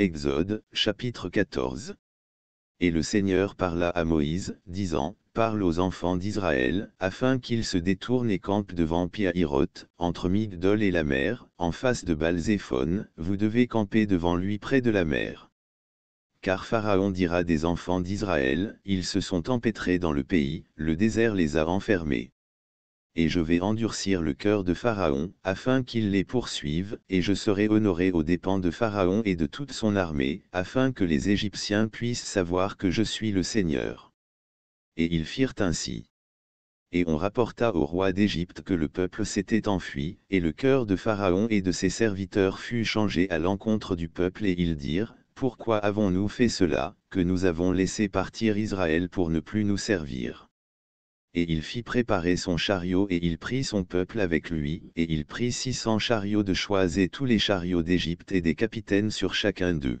Exode, chapitre 14. Et le Seigneur parla à Moïse, disant, Parle aux enfants d'Israël, afin qu'ils se détournent et campent devant Piahiroth, entre Migdol et la mer, en face de Balzéphone, vous devez camper devant lui près de la mer. Car Pharaon dira des enfants d'Israël, ils se sont empêtrés dans le pays, le désert les a enfermés et je vais endurcir le cœur de Pharaon, afin qu'il les poursuive, et je serai honoré aux dépens de Pharaon et de toute son armée, afin que les Égyptiens puissent savoir que je suis le Seigneur. Et ils firent ainsi. Et on rapporta au roi d'Égypte que le peuple s'était enfui, et le cœur de Pharaon et de ses serviteurs fut changé à l'encontre du peuple et ils dirent, Pourquoi avons-nous fait cela, que nous avons laissé partir Israël pour ne plus nous servir et il fit préparer son chariot et il prit son peuple avec lui, et il prit six cents chariots de choix et tous les chariots d'Égypte et des capitaines sur chacun d'eux.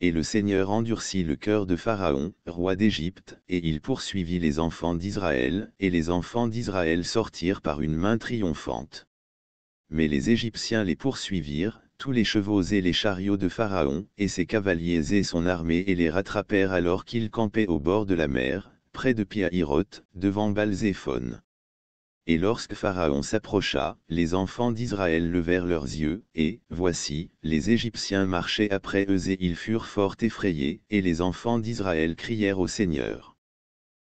Et le Seigneur endurcit le cœur de Pharaon, roi d'Égypte, et il poursuivit les enfants d'Israël, et les enfants d'Israël sortirent par une main triomphante. Mais les Égyptiens les poursuivirent, tous les chevaux et les chariots de Pharaon, et ses cavaliers et son armée et les rattrapèrent alors qu'ils campaient au bord de la mer, près de Piahiroth, devant Balzéphone. Et lorsque Pharaon s'approcha, les enfants d'Israël levèrent leurs yeux, et, voici, les Égyptiens marchaient après eux et ils furent fort effrayés, et les enfants d'Israël crièrent au Seigneur.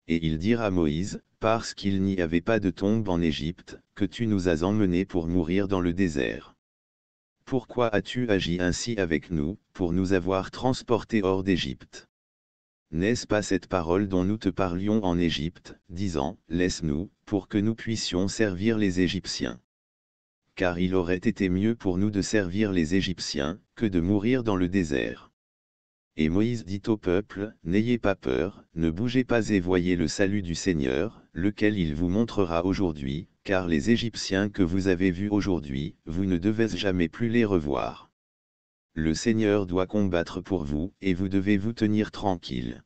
Et ils dirent à Moïse, parce qu'il n'y avait pas de tombe en Égypte, que tu nous as emmenés pour mourir dans le désert. Pourquoi as-tu agi ainsi avec nous, pour nous avoir transportés hors d'Égypte n'est-ce pas cette parole dont nous te parlions en Égypte, disant, Laisse-nous, pour que nous puissions servir les Égyptiens Car il aurait été mieux pour nous de servir les Égyptiens, que de mourir dans le désert. Et Moïse dit au peuple, N'ayez pas peur, ne bougez pas et voyez le salut du Seigneur, lequel il vous montrera aujourd'hui, car les Égyptiens que vous avez vus aujourd'hui, vous ne devez jamais plus les revoir le Seigneur doit combattre pour vous, et vous devez vous tenir tranquille.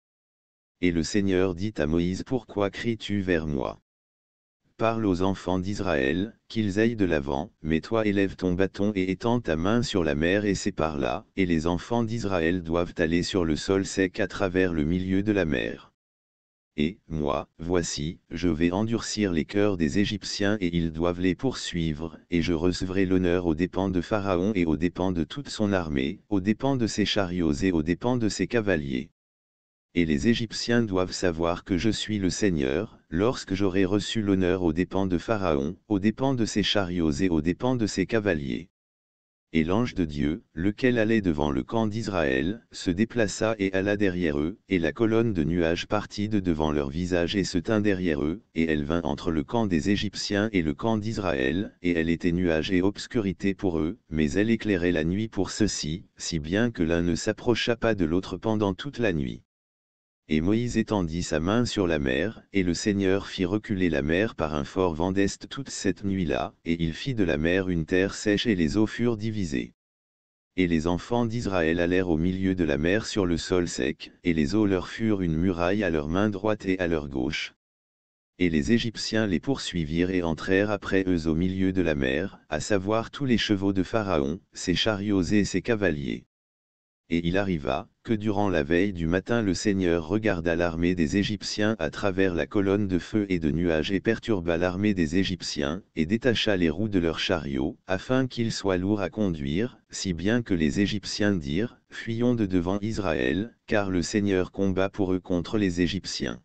Et le Seigneur dit à Moïse Pourquoi cries-tu vers moi Parle aux enfants d'Israël, qu'ils aillent de l'avant, mais toi élève ton bâton et étends ta main sur la mer et c'est par là, et les enfants d'Israël doivent aller sur le sol sec à travers le milieu de la mer et, moi, voici, je vais endurcir les cœurs des Égyptiens et ils doivent les poursuivre, et je recevrai l'honneur aux dépens de Pharaon et aux dépens de toute son armée, aux dépens de ses chariots et aux dépens de ses cavaliers. Et les Égyptiens doivent savoir que je suis le Seigneur, lorsque j'aurai reçu l'honneur aux dépens de Pharaon, aux dépens de ses chariots et aux dépens de ses cavaliers et l'ange de Dieu, lequel allait devant le camp d'Israël, se déplaça et alla derrière eux, et la colonne de nuages partit de devant leur visage et se tint derrière eux, et elle vint entre le camp des Égyptiens et le camp d'Israël, et elle était nuage et obscurité pour eux, mais elle éclairait la nuit pour ceux-ci, si bien que l'un ne s'approcha pas de l'autre pendant toute la nuit. Et Moïse étendit sa main sur la mer, et le Seigneur fit reculer la mer par un fort vent d'est toute cette nuit-là, et il fit de la mer une terre sèche et les eaux furent divisées. Et les enfants d'Israël allèrent au milieu de la mer sur le sol sec, et les eaux leur furent une muraille à leur main droite et à leur gauche. Et les Égyptiens les poursuivirent et entrèrent après eux au milieu de la mer, à savoir tous les chevaux de Pharaon, ses chariots et ses cavaliers et il arriva, que durant la veille du matin le Seigneur regarda l'armée des Égyptiens à travers la colonne de feu et de nuages et perturba l'armée des Égyptiens, et détacha les roues de leurs chariots, afin qu'ils soient lourds à conduire, si bien que les Égyptiens dirent, Fuyons de devant Israël, car le Seigneur combat pour eux contre les Égyptiens.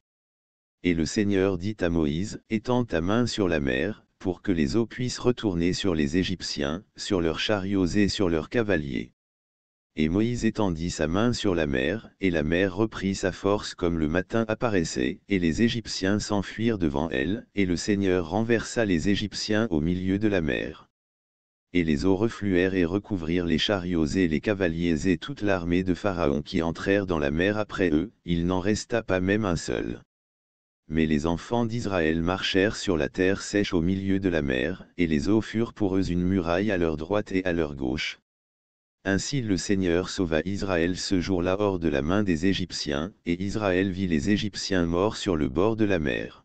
Et le Seigneur dit à Moïse, Étends ta main sur la mer, pour que les eaux puissent retourner sur les Égyptiens, sur leurs chariots et sur leurs cavaliers et Moïse étendit sa main sur la mer, et la mer reprit sa force comme le matin apparaissait, et les Égyptiens s'enfuirent devant elle, et le Seigneur renversa les Égyptiens au milieu de la mer. Et les eaux refluèrent et recouvrirent les chariots et les cavaliers et toute l'armée de Pharaon qui entrèrent dans la mer après eux, il n'en resta pas même un seul. Mais les enfants d'Israël marchèrent sur la terre sèche au milieu de la mer, et les eaux furent pour eux une muraille à leur droite et à leur gauche, ainsi le Seigneur sauva Israël ce jour-là hors de la main des Égyptiens, et Israël vit les Égyptiens morts sur le bord de la mer.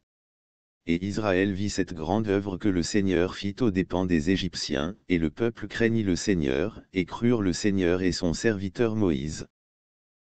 Et Israël vit cette grande œuvre que le Seigneur fit aux dépens des Égyptiens, et le peuple craignit le Seigneur, et crurent le Seigneur et son serviteur Moïse.